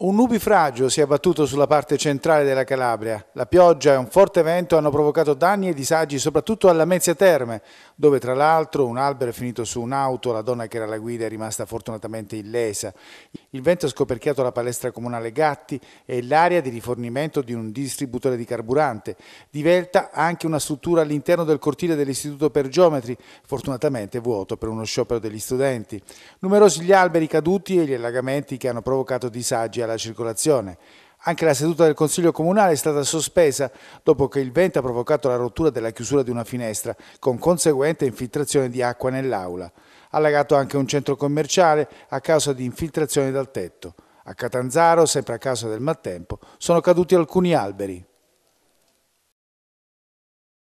Un nubifragio si è abbattuto sulla parte centrale della Calabria. La pioggia e un forte vento hanno provocato danni e disagi soprattutto alla Mezzia Terme, dove tra l'altro un albero è finito su un'auto, la donna che era alla guida è rimasta fortunatamente illesa. Il vento ha scoperchiato la palestra comunale Gatti e l'area di rifornimento di un distributore di carburante. Divelta anche una struttura all'interno del cortile dell'Istituto per Geometri, fortunatamente vuoto per uno sciopero degli studenti. Numerosi gli alberi caduti e gli allagamenti che hanno provocato disagi alla alla circolazione. Anche la seduta del Consiglio Comunale è stata sospesa dopo che il vento ha provocato la rottura della chiusura di una finestra, con conseguente infiltrazione di acqua nell'aula. Allagato anche un centro commerciale a causa di infiltrazioni dal tetto. A Catanzaro, sempre a causa del maltempo, sono caduti alcuni alberi.